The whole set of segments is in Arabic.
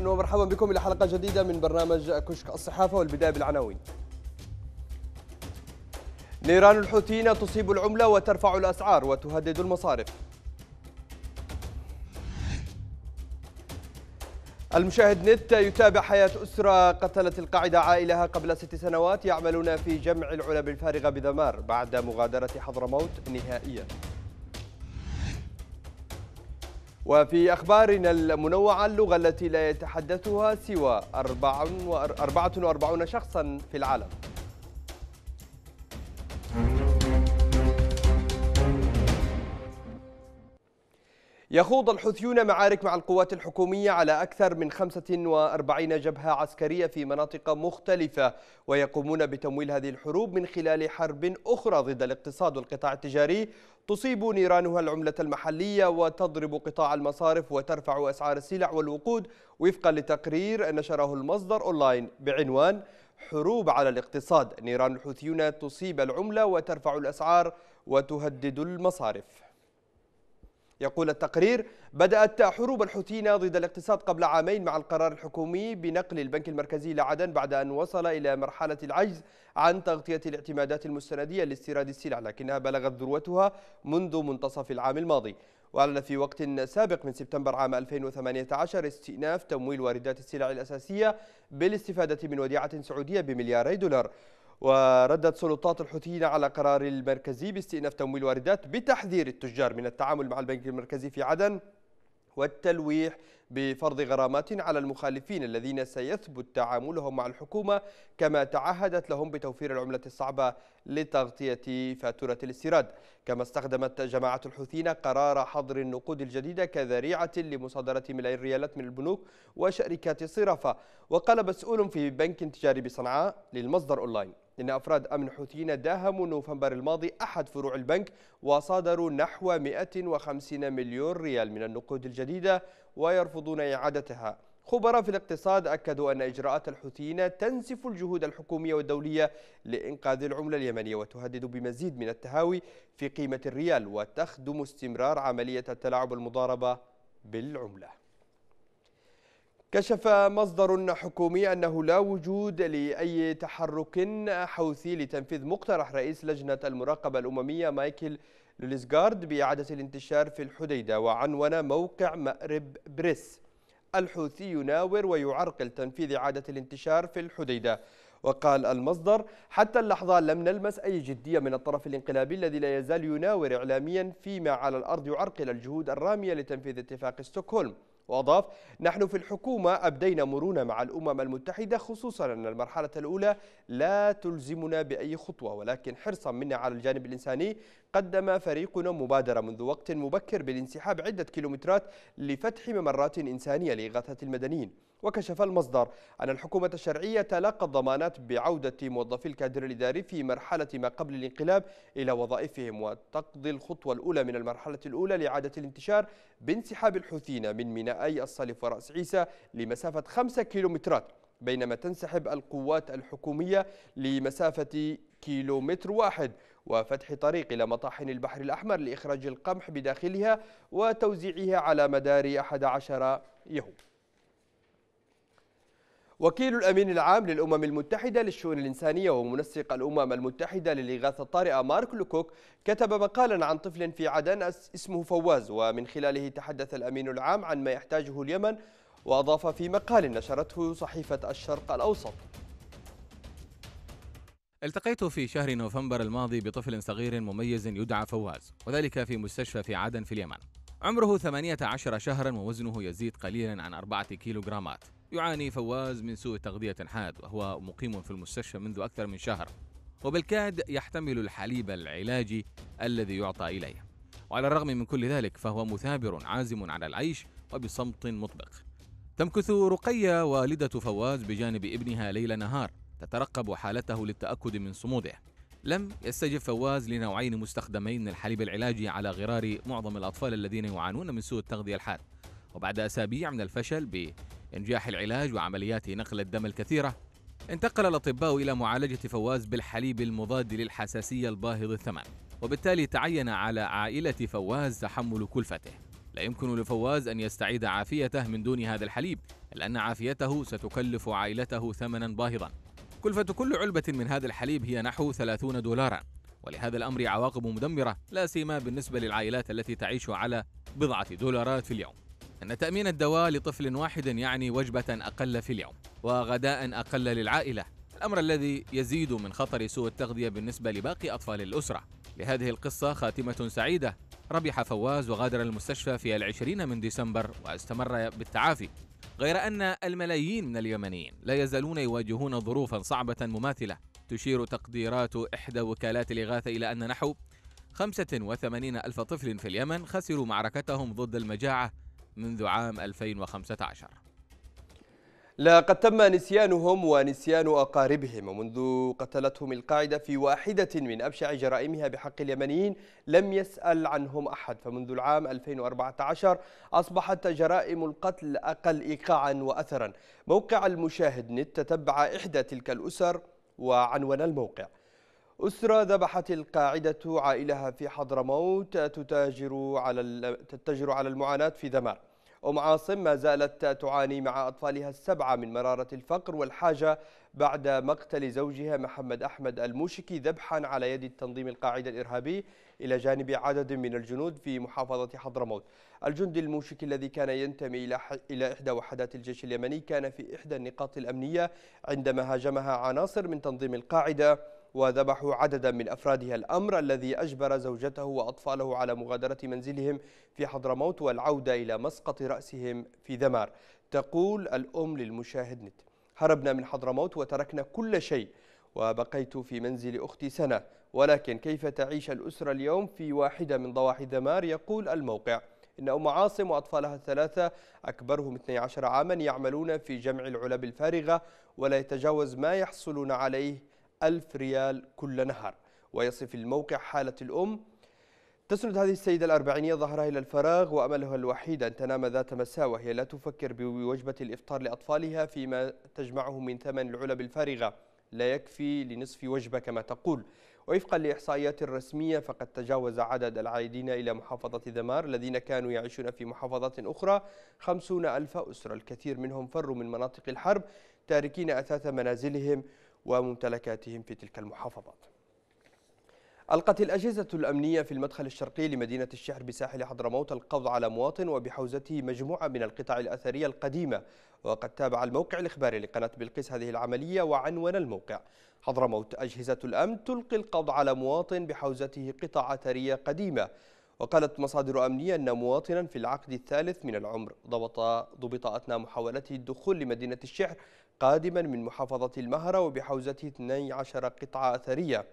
اهلا ومرحبا بكم الى حلقه جديده من برنامج كشك الصحافه والبدايه بالعناوين. نيران الحوثيين تصيب العمله وترفع الاسعار وتهدد المصارف. المشاهد نت يتابع حياة أسرة قتلت القاعدة عائلها قبل ست سنوات يعملون في جمع العلب الفارغة بدمار بعد مغادرة حضرموت نهائياً وفي أخبارنا المنوعة اللغة التي لا يتحدثها سوى 44 شخصا في العالم يخوض الحوثيون معارك مع القوات الحكومية على أكثر من 45 جبهة عسكرية في مناطق مختلفة ويقومون بتمويل هذه الحروب من خلال حرب أخرى ضد الاقتصاد والقطاع التجاري تصيب نيرانها العملة المحلية وتضرب قطاع المصارف وترفع أسعار السلع والوقود وفقا لتقرير نشره المصدر أونلاين بعنوان حروب على الاقتصاد نيران الحوثيون تصيب العملة وترفع الأسعار وتهدد المصارف يقول التقرير بدأت حروب الحوثيين ضد الاقتصاد قبل عامين مع القرار الحكومي بنقل البنك المركزي إلى عدن بعد أن وصل إلى مرحلة العجز عن تغطية الاعتمادات المستندية لاستيراد السلع لكنها بلغت ذروتها منذ منتصف العام الماضي وأعلن في وقت سابق من سبتمبر عام 2018 استئناف تمويل واردات السلع الأساسية بالاستفادة من وديعة سعودية بملياري دولار وردت سلطات الحوثيين على قرار المركزي باستئناف تمويل واردات بتحذير التجار من التعامل مع البنك المركزي في عدن والتلويح بفرض غرامات على المخالفين الذين سيثبت تعاملهم مع الحكومة كما تعهدت لهم بتوفير العملة الصعبة لتغطية فاتورة الاستيراد كما استخدمت جماعة الحوثيين قرار حظر النقود الجديدة كذريعة لمصادرة ملايين الريالات من البنوك وشركات الصرافة وقال مسؤول في بنك تجاري بصنعاء للمصدر أونلاين إن أفراد أمن حوثيين داهموا نوفمبر الماضي أحد فروع البنك وصادروا نحو 150 مليون ريال من النقود الجديدة ويرفضون إعادتها خبراء في الاقتصاد أكدوا أن إجراءات الحوثيين تنسف الجهود الحكومية والدولية لإنقاذ العملة اليمنية وتهدد بمزيد من التهاوي في قيمة الريال وتخدم استمرار عملية التلاعب المضاربة بالعمله كشف مصدر حكومي أنه لا وجود لأي تحرك حوثي لتنفيذ مقترح رئيس لجنة المراقبة الأممية مايكل لوليسغارد بإعادة الانتشار في الحديدة وعنون موقع مأرب بريس الحوثي يناور ويعرقل تنفيذ إعادة الانتشار في الحديدة وقال المصدر حتى اللحظة لم نلمس أي جدية من الطرف الانقلابي الذي لا يزال يناور إعلاميا فيما على الأرض يعرقل الجهود الرامية لتنفيذ اتفاق ستوكهولم وأضاف نحن في الحكومة أبدينا مرونة مع الأمم المتحدة خصوصا أن المرحلة الأولى لا تلزمنا بأي خطوة ولكن حرصا منا على الجانب الإنساني قدم فريقنا مبادرة منذ وقت مبكر بالانسحاب عدة كيلومترات لفتح ممرات إنسانية لإغاثة المدنيين وكشف المصدر أن الحكومة الشرعية تلقى الضمانات بعودة موظفي الكادر الإداري في مرحلة ما قبل الانقلاب إلى وظائفهم وتقضي الخطوة الأولى من المرحلة الأولى لإعادة الانتشار بانسحاب الحوثيين من مينائي الصليف ورأس عيسى لمسافة 5 كيلومترات بينما تنسحب القوات الحكومية لمسافة كيلومتر واحد وفتح طريق إلى مطاحن البحر الأحمر لإخراج القمح بداخلها وتوزيعها على مدار 11 يوم وكيل الأمين العام للأمم المتحدة للشؤون الإنسانية ومنسق الأمم المتحدة للإغاثة الطارئة مارك لوكوك كتب مقالا عن طفل في عدن اسمه فواز ومن خلاله تحدث الأمين العام عن ما يحتاجه اليمن وأضاف في مقال نشرته صحيفة الشرق الأوسط التقيت في شهر نوفمبر الماضي بطفل صغير مميز يدعى فواز وذلك في مستشفى في عدن في اليمن عمره 18 شهرا ووزنه يزيد قليلا عن 4 كيلوغرامات يعاني فواز من سوء تغذية حاد وهو مقيم في المستشفى منذ أكثر من شهر وبالكاد يحتمل الحليب العلاجي الذي يعطى إليه وعلى الرغم من كل ذلك فهو مثابر عازم على العيش وبصمت مطبق تمكث رقية والدة فواز بجانب ابنها ليل نهار تترقب حالته للتأكد من صموده لم يستجب فواز لنوعين مستخدمين الحليب العلاجي على غرار معظم الأطفال الذين يعانون من سوء التغذية الحاد وبعد أسابيع من الفشل إنجاح العلاج وعمليات نقل الدم الكثيرة انتقل الأطباء إلى معالجة فواز بالحليب المضاد للحساسية الباهظ الثمن وبالتالي تعين على عائلة فواز تحمل كلفته لا يمكن لفواز أن يستعيد عافيته من دون هذا الحليب لأن عافيته ستكلف عائلته ثمنا باهظا كلفة كل علبة من هذا الحليب هي نحو 30 دولارا ولهذا الأمر عواقب مدمرة لا سيما بالنسبة للعائلات التي تعيش على بضعة دولارات في اليوم أن تأمين الدواء لطفل واحد يعني وجبة أقل في اليوم وغداء أقل للعائلة الأمر الذي يزيد من خطر سوء التغذية بالنسبة لباقي أطفال الأسرة لهذه القصة خاتمة سعيدة ربح فواز وغادر المستشفى في العشرين من ديسمبر واستمر بالتعافي غير أن الملايين من اليمنيين لا يزالون يواجهون ظروفا صعبة مماثلة تشير تقديرات إحدى وكالات الإغاثة إلى أن نحو 85 ألف طفل في اليمن خسروا معركتهم ضد المجاعة منذ عام 2015 لقد تم نسيانهم ونسيان أقاربهم ومنذ قتلتهم القاعدة في واحدة من أبشع جرائمها بحق اليمنيين لم يسأل عنهم أحد فمنذ العام 2014 أصبحت جرائم القتل أقل إيقاعا وأثرا موقع المشاهد نت تتبع إحدى تلك الأسر وعنون الموقع أسرة ذبحت القاعدة عائلها في حضرموت تتاجر على تتجر على المعاناة في ذمار أم عاصم ما زالت تعاني مع أطفالها السبعة من مرارة الفقر والحاجة بعد مقتل زوجها محمد أحمد الموشكي ذبحا على يد التنظيم القاعدة الإرهابي إلى جانب عدد من الجنود في محافظة حضرموت الجندي الموشكي الذي كان ينتمي إلى إلى إحدى وحدات الجيش اليمني كان في إحدى النقاط الأمنية عندما هاجمها عناصر من تنظيم القاعدة وذبحوا عددا من أفرادها الأمر الذي أجبر زوجته وأطفاله على مغادرة منزلهم في حضرموت والعودة إلى مسقط رأسهم في ذمار تقول الأم للمشاهد نت هربنا من حضرموت وتركنا كل شيء وبقيت في منزل أختي سنة ولكن كيف تعيش الأسرة اليوم في واحدة من ضواحي ذمار يقول الموقع إن أم عاصم وأطفالها الثلاثة أكبرهم 12 عاما يعملون في جمع العلب الفارغة ولا يتجاوز ما يحصلون عليه ألف ريال كل نهار ويصف الموقع حالة الأم تسند هذه السيدة الأربعينية ظهرها إلى الفراغ وأملها الوحيد أن تنام ذات مساء وهي لا تفكر بوجبة الإفطار لأطفالها فيما تجمعه من ثمن العلب الفارغة لا يكفي لنصف وجبة كما تقول وفقا لإحصائيات رسمية فقد تجاوز عدد العائدين إلى محافظة ذمار الذين كانوا يعيشون في محافظات أخرى خمسون ألف أسرة الكثير منهم فروا من مناطق الحرب تاركين أثاث منازلهم وممتلكاتهم في تلك المحافظات ألقت الأجهزة الأمنية في المدخل الشرقي لمدينة الشحر بساحل حضرموت القبض على مواطن وبحوزته مجموعة من القطع الأثرية القديمة وقد تابع الموقع الإخباري لقناة بلقيس هذه العملية وعنون الموقع حضرموت أجهزة الأمن تلقي القبض على مواطن بحوزته قطع أثرية قديمة وقالت مصادر أمنية أن مواطنا في العقد الثالث من العمر ضبط ضبط أثناء محاولته الدخول لمدينة الشحر قادما من محافظة المهرة وبحوزته 12 قطعة أثرية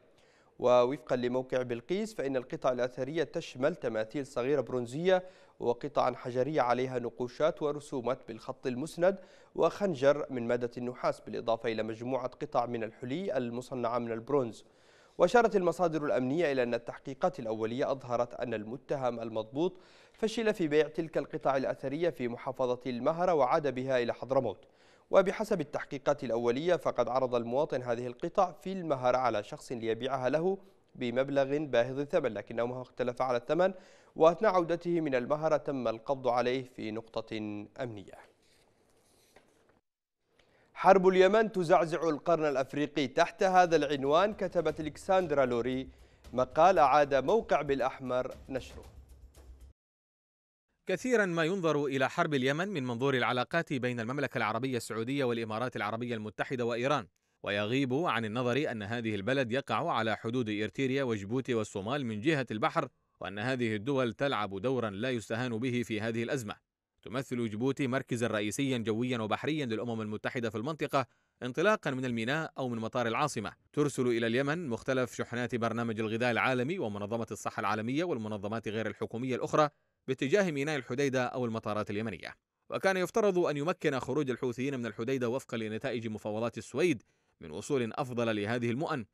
ووفقا لموقع بلقيس فإن القطع الأثرية تشمل تماثيل صغيرة برونزية وقطعا حجرية عليها نقوشات ورسومات بالخط المسند وخنجر من مادة النحاس بالإضافة إلى مجموعة قطع من الحلي المصنعة من البرونز وأشارت المصادر الأمنية إلى أن التحقيقات الأولية أظهرت أن المتهم المضبوط فشل في بيع تلك القطع الأثرية في محافظة المهرة وعاد بها إلى حضرموت وبحسب التحقيقات الأولية فقد عرض المواطن هذه القطع في المهر على شخص ليبيعها له بمبلغ باهظ الثمن لكنه اختلف على الثمن وأثناء عودته من المهر تم القبض عليه في نقطة أمنية حرب اليمن تزعزع القرن الأفريقي تحت هذا العنوان كتبت الكساندرا لوري مقال عاد موقع بالأحمر نشره كثيرا ما ينظر الى حرب اليمن من منظور العلاقات بين المملكه العربيه السعوديه والامارات العربيه المتحده وايران ويغيب عن النظر ان هذه البلد يقع على حدود ارتيريا وجيبوتي والصومال من جهه البحر وان هذه الدول تلعب دورا لا يستهان به في هذه الازمه تمثل جيبوتي مركزا رئيسيا جويا وبحريا للامم المتحده في المنطقه انطلاقا من الميناء أو من مطار العاصمة ترسل إلى اليمن مختلف شحنات برنامج الغذاء العالمي ومنظمة الصحة العالمية والمنظمات غير الحكومية الأخرى باتجاه ميناء الحديدة أو المطارات اليمنية وكان يفترض أن يمكن خروج الحوثيين من الحديدة وفقا لنتائج مفاوضات السويد من وصول أفضل لهذه المؤن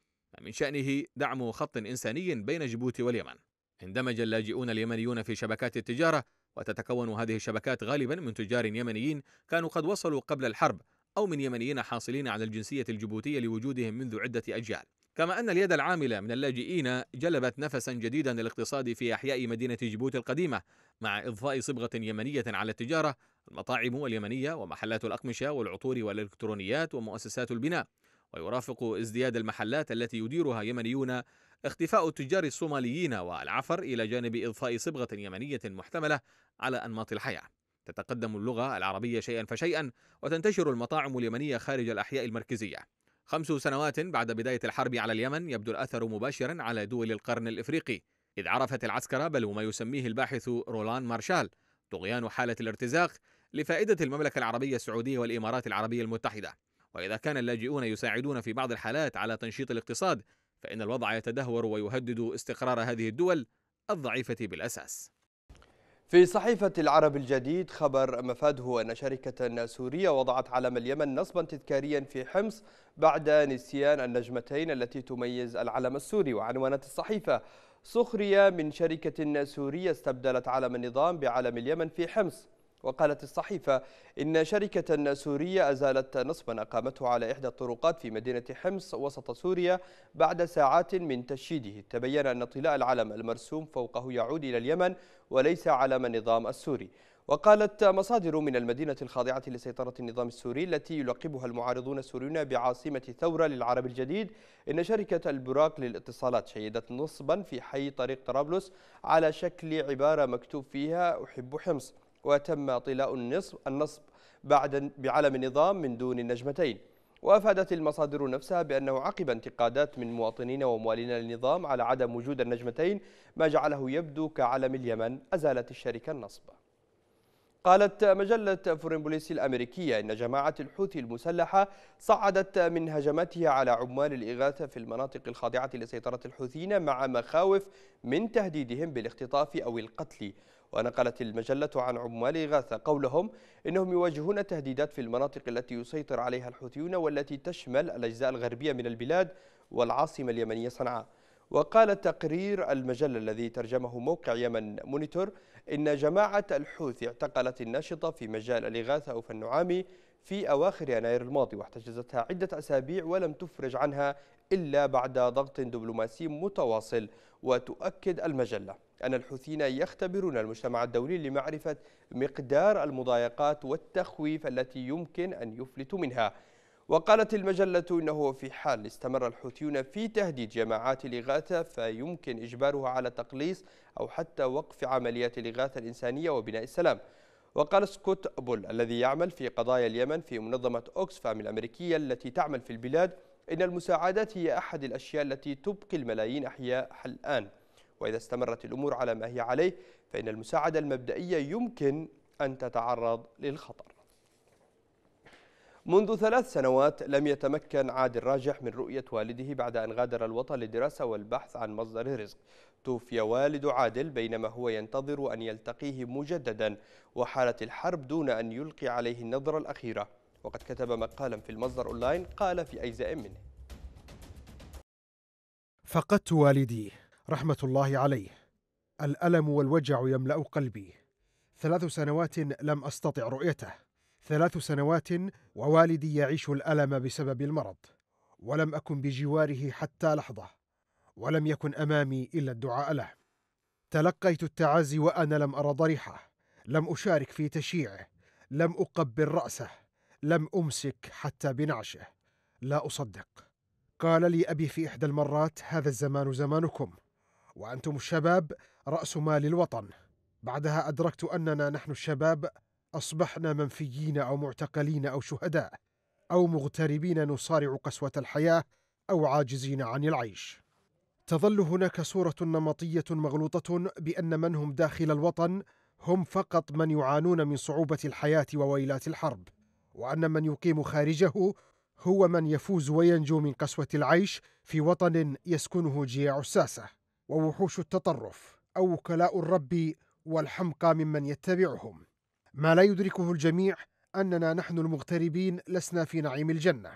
من شأنه دعم خط إنساني بين جيبوتي واليمن اندمج اللاجئون اليمنيون في شبكات التجارة وتتكون هذه الشبكات غالبا من تجار يمنيين كانوا قد وصلوا قبل الحرب أو من يمنيين حاصلين على الجنسية الجبوتية لوجودهم منذ عدة أجيال كما أن اليد العاملة من اللاجئين جلبت نفسا جديدا للاقتصاد في أحياء مدينة جيبوتي القديمة مع إضفاء صبغة يمنية على التجارة المطاعم اليمنية ومحلات الأقمشة والعطور والإلكترونيات ومؤسسات البناء ويرافق ازدياد المحلات التي يديرها يمنيون اختفاء التجار الصوماليين والعفر إلى جانب إضفاء صبغة يمنية محتملة على أنماط الحياة تتقدم اللغة العربية شيئا فشيئا وتنتشر المطاعم اليمنية خارج الأحياء المركزية خمس سنوات بعد بداية الحرب على اليمن يبدو الأثر مباشرا على دول القرن الإفريقي إذ عرفت العسكرة بل وما يسميه الباحث رولان مارشال طغيان حالة الارتزاق لفائدة المملكة العربية السعودية والإمارات العربية المتحدة وإذا كان اللاجئون يساعدون في بعض الحالات على تنشيط الاقتصاد فإن الوضع يتدهور ويهدد استقرار هذه الدول الضعيفة بالأساس في صحيفة العرب الجديد خبر مفاده أن شركة سورية وضعت علم اليمن نصبا تذكاريا في حمص بعد نسيان النجمتين التي تميز العلم السوري وعنوانات الصحيفة سخرية من شركة سورية استبدلت علم النظام بعلم اليمن في حمص وقالت الصحيفة إن شركة سورية أزالت نصبا أقامته على إحدى الطرقات في مدينة حمص وسط سوريا بعد ساعات من تشييده تبين أن طلاء العلم المرسوم فوقه يعود إلى اليمن وليس علم النظام السوري وقالت مصادر من المدينة الخاضعة لسيطرة النظام السوري التي يلقبها المعارضون السوريون بعاصمة ثورة للعرب الجديد إن شركة البراق للاتصالات شيدت نصبا في حي طريق طرابلس على شكل عبارة مكتوب فيها أحب حمص وتم طلاء النصب النصب بعد بعلم النظام من دون النجمتين وافادت المصادر نفسها بانه عقب انتقادات من مواطنين وموالين للنظام على عدم وجود النجمتين ما جعله يبدو كعلم اليمن ازالت الشركه النصب قالت مجلة فورين بوليسي الأمريكية إن جماعة الحوثي المسلحة صعدت من هجماتها على عمال الإغاثة في المناطق الخاضعة لسيطرة الحوثيين مع مخاوف من تهديدهم بالاختطاف أو القتل ونقلت المجلة عن عمال غاثة قولهم إنهم يواجهون تهديدات في المناطق التي يسيطر عليها الحوثيون والتي تشمل الأجزاء الغربية من البلاد والعاصمة اليمنية صنعاء وقال تقرير المجلة الذي ترجمه موقع يمن مونيتور إن جماعة الحوثي اعتقلت الناشطة في مجال الإغاثة أوف النعامي في أواخر يناير الماضي واحتجزتها عدة أسابيع ولم تفرج عنها إلا بعد ضغط دبلوماسي متواصل وتؤكد المجلة أن الحوثيين يختبرون المجتمع الدولي لمعرفة مقدار المضايقات والتخويف التي يمكن أن يفلتوا منها وقالت المجلة إنه في حال استمر الحوثيون في تهديد جماعات الإغاثة فيمكن إجبارها على تقليص أو حتى وقف عمليات الإغاثة الإنسانية وبناء السلام وقال سكوت بول الذي يعمل في قضايا اليمن في منظمة أوكسفام الأمريكية التي تعمل في البلاد إن المساعدات هي أحد الأشياء التي تبقي الملايين أحياء الآن وإذا استمرت الأمور على ما هي عليه فإن المساعدة المبدئية يمكن أن تتعرض للخطر منذ ثلاث سنوات لم يتمكن عادل راجح من رؤية والده بعد أن غادر الوطن للدراسة والبحث عن مصدر رزق توفي والد عادل بينما هو ينتظر أن يلتقيه مجددا وحالت الحرب دون أن يلقي عليه النظرة الأخيرة وقد كتب مقالا في المصدر أونلاين قال في أجزاء منه فقدت والدي رحمة الله عليه الألم والوجع يملأ قلبي ثلاث سنوات لم أستطع رؤيته ثلاث سنوات ووالدي يعيش الألم بسبب المرض ولم أكن بجواره حتى لحظة ولم يكن أمامي إلا الدعاء له تلقيت التعازي وأنا لم أرى ضريحه لم أشارك في تشييعه لم أقبل رأسه لم أمسك حتى بنعشه لا أصدق قال لي أبي في إحدى المرات هذا الزمان زمانكم وأنتم الشباب رأس مال الوطن بعدها أدركت أننا نحن الشباب أصبحنا منفيين أو معتقلين أو شهداء أو مغتربين نصارع قسوة الحياة أو عاجزين عن العيش تظل هناك صورة نمطية مغلوطة بأن من هم داخل الوطن هم فقط من يعانون من صعوبة الحياة وويلات الحرب وأن من يقيم خارجه هو من يفوز وينجو من قسوة العيش في وطن يسكنه جياع الساسة ووحوش التطرف أو وكلاء الرب والحمقى ممن يتبعهم ما لا يدركه الجميع أننا نحن المغتربين لسنا في نعيم الجنة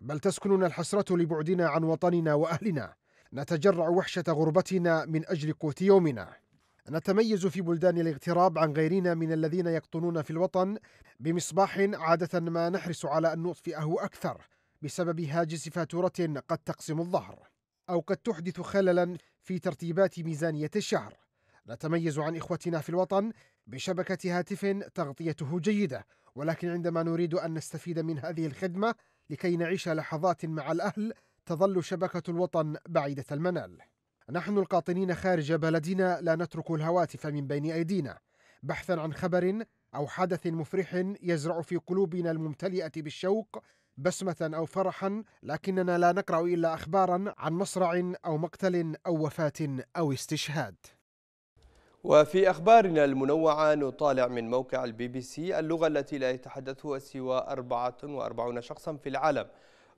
بل تسكننا الحسرة لبعدنا عن وطننا وأهلنا نتجرع وحشة غربتنا من أجل قوت يومنا نتميز في بلدان الاغتراب عن غيرنا من الذين يقطنون في الوطن بمصباح عادة ما نحرص على أن نطفئه أكثر بسبب هاجس فاتورة قد تقسم الظهر أو قد تحدث خللا في ترتيبات ميزانية الشهر نتميز عن إخوتنا في الوطن بشبكة هاتف تغطيته جيدة ولكن عندما نريد أن نستفيد من هذه الخدمة لكي نعيش لحظات مع الأهل تظل شبكة الوطن بعيدة المنال نحن القاطنين خارج بلدنا لا نترك الهواتف من بين أيدينا بحثا عن خبر أو حدث مفرح يزرع في قلوبنا الممتلئة بالشوق بسمة أو فرحا لكننا لا نقرأ إلا أخبارا عن مصرع أو مقتل أو وفاة أو استشهاد وفي أخبارنا المنوعة نطالع من موقع البي بي سي اللغة التي لا يتحدثها سوى 44 شخصا في العالم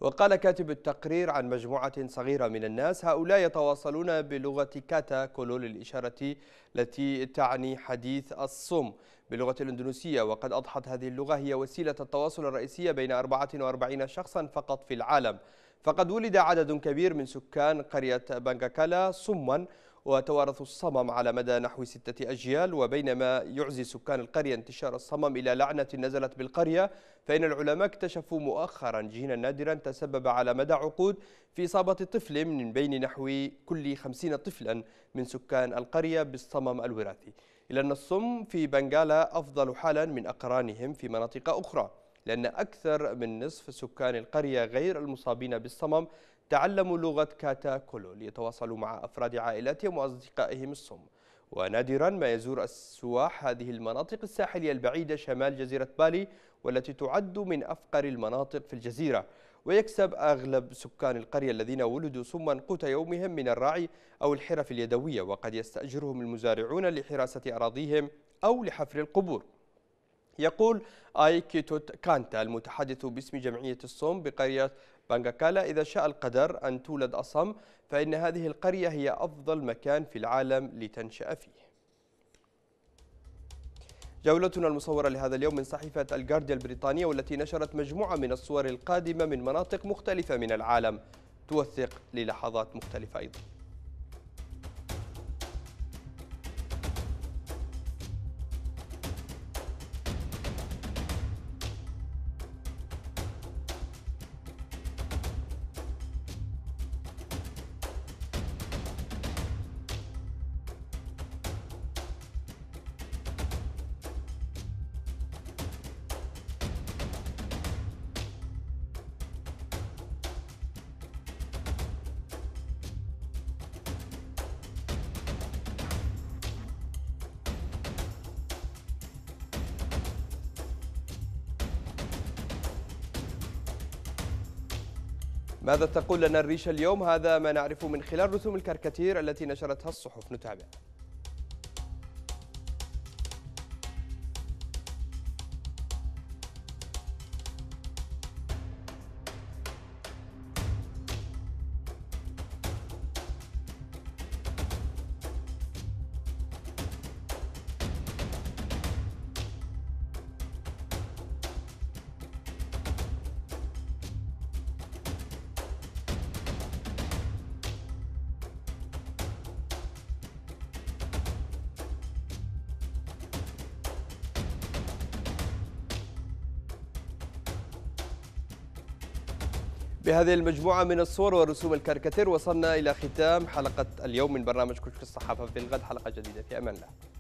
وقال كاتب التقرير عن مجموعة صغيرة من الناس هؤلاء يتواصلون بلغة كاتا كولول الإشارة التي تعني حديث الصم باللغة الإندونيسية وقد أضحت هذه اللغة هي وسيلة التواصل الرئيسية بين 44 شخصا فقط في العالم فقد ولد عدد كبير من سكان قرية بانجاكالا صما وتوارثوا الصمم على مدى نحو ستة أجيال وبينما يعزي سكان القرية انتشار الصمم إلى لعنة نزلت بالقرية فإن العلماء اكتشفوا مؤخرا جينا نادرا تسبب على مدى عقود في إصابة طفل من بين نحو كل خمسين طفلا من سكان القرية بالصمم الوراثي إلى أن الصم في بنغالا أفضل حالا من أقرانهم في مناطق أخرى لأن أكثر من نصف سكان القرية غير المصابين بالصمم تعلموا لغة كاتا كولو ليتواصلوا مع أفراد عائلاتهم وأصدقائهم الصم ونادرا ما يزور السواح هذه المناطق الساحلية البعيدة شمال جزيرة بالي والتي تعد من أفقر المناطق في الجزيرة ويكسب أغلب سكان القرية الذين ولدوا صما قوت يومهم من الراعي أو الحرف اليدوية وقد يستأجرهم المزارعون لحراسة أراضيهم أو لحفر القبور يقول آيكيتوت كانتا المتحدث باسم جمعية الصوم بقرية بانغاكالا إذا شاء القدر أن تولد أصم فإن هذه القرية هي أفضل مكان في العالم لتنشأ فيه جولتنا المصورة لهذا اليوم من صحيفة الجارديا البريطانية والتي نشرت مجموعة من الصور القادمة من مناطق مختلفة من العالم توثق للحظات مختلفة أيضاً ماذا تقول لنا الريشة اليوم هذا ما نعرفه من خلال رسوم الكاركاتير التي نشرتها الصحف نتابع بهذه المجموعة من الصور ورسوم الكاريكاتير وصلنا إلى ختام حلقة اليوم من برنامج كشك الصحافة في الغد حلقة جديدة في أمان الله